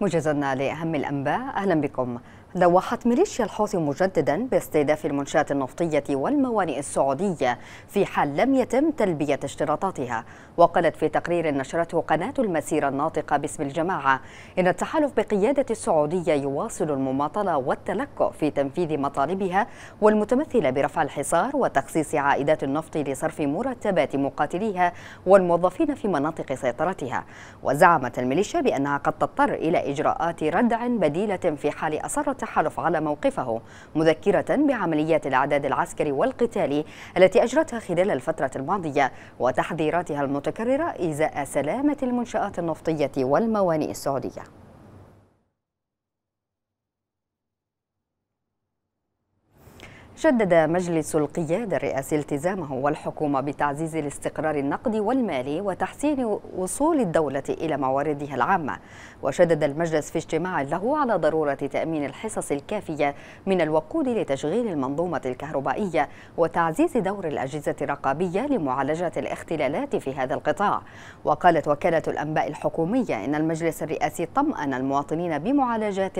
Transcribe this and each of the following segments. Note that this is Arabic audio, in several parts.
موجزا لأهم الأنباء أهلا بكم دوحت ميليشيا الحوثي مجددا باستهداف المنشآت النفطية والموانئ السعودية في حال لم يتم تلبية اشتراطاتها وقالت في تقرير نشرته قناة المسيرة الناطقة باسم الجماعة إن التحالف بقيادة السعودية يواصل المماطلة والتلكؤ في تنفيذ مطالبها والمتمثلة برفع الحصار وتخصيص عائدات النفط لصرف مرتبات مقاتليها والموظفين في مناطق سيطرتها وزعمت الميليشيا بأنها قد تضطر إلى إجراءات ردع بديلة في حال أصرت التحالف على موقفه مذكرة بعمليات الإعداد العسكري والقتالي التي أجرتها خلال الفترة الماضية وتحذيراتها المتكررة إزاء سلامة المنشآت النفطية والموانئ السعودية شدد مجلس القيادة الرئاسي التزامه والحكومة بتعزيز الاستقرار النقدي والمالي وتحسين وصول الدولة إلى مواردها العامة وشدد المجلس في اجتماع له على ضرورة تأمين الحصص الكافية من الوقود لتشغيل المنظومة الكهربائية وتعزيز دور الأجهزة الرقابية لمعالجة الاختلالات في هذا القطاع وقالت وكالة الأنباء الحكومية إن المجلس الرئاسي طمأن المواطنين بمعالجات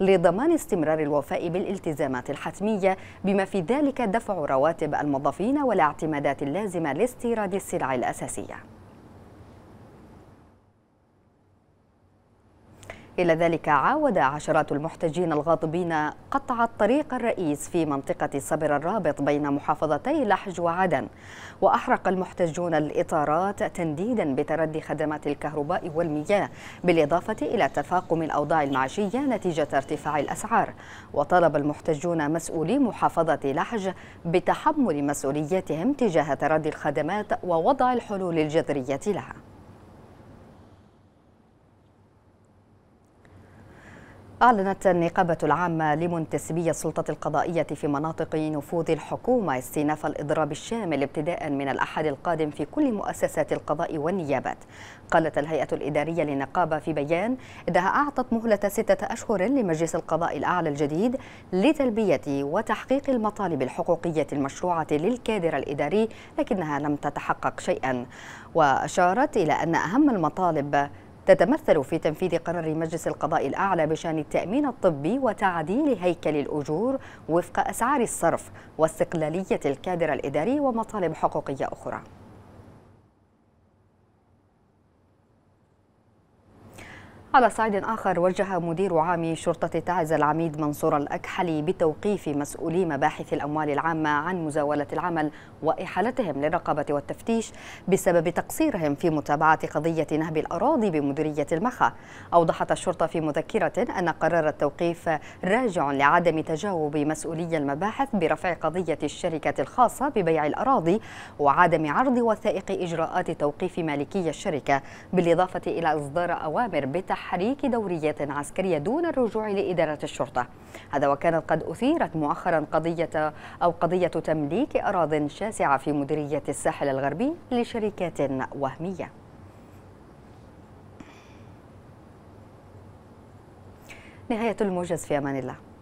لضمان استمرار الوفاء بالالتزامات الحتمية بما بما في ذلك دفع رواتب الموظفين والاعتمادات اللازمة لاستيراد السلع الأساسية إلى ذلك عاود عشرات المحتجين الغاضبين قطع الطريق الرئيس في منطقة صبر الرابط بين محافظتي لحج وعدن وأحرق المحتجون الإطارات تنديدا بتردي خدمات الكهرباء والمياه بالإضافة إلى تفاقم الأوضاع المعيشية نتيجة ارتفاع الأسعار وطلب المحتجون مسؤولي محافظة لحج بتحمل مسؤوليتهم تجاه تردي الخدمات ووضع الحلول الجذرية لها أعلنت النقابة العامة لمنتسبي السلطة القضائية في مناطق نفوذ الحكومة استئناف الإضراب الشامل ابتداء من الأحد القادم في كل مؤسسات القضاء والنيابات قالت الهيئة الإدارية للنقابة في بيان إنها أعطت مهلة ستة أشهر لمجلس القضاء الأعلى الجديد لتلبية وتحقيق المطالب الحقوقية المشروعة للكادر الإداري لكنها لم تتحقق شيئا وأشارت إلى أن أهم المطالب تتمثل في تنفيذ قرار مجلس القضاء الأعلى بشأن التأمين الطبي وتعديل هيكل الأجور وفق أسعار الصرف واستقلالية الكادر الإداري ومطالب حقوقية أخرى على صعيد آخر وجه مدير عام شرطة تعز العميد منصور الأكحلي بتوقيف مسؤولي مباحث الأموال العامة عن مزاولة العمل وإحالتهم للرقابة والتفتيش بسبب تقصيرهم في متابعة قضية نهب الأراضي بمديرية المخا أوضحت الشرطة في مذكرة أن قرار التوقيف راجع لعدم تجاوب مسؤولي المباحث برفع قضية الشركة الخاصة ببيع الأراضي وعدم عرض وثائق إجراءات توقيف مالكي الشركة بالإضافة إلى إصدار أوامر بتح تحريك دوريات عسكرية دون الرجوع لإدارة الشرطة هذا وكانت قد أثيرت مؤخرا قضية أو قضية تمليك أراض شاسعة في مديرية الساحل الغربي لشركات وهمية نهاية الموجز في أمان الله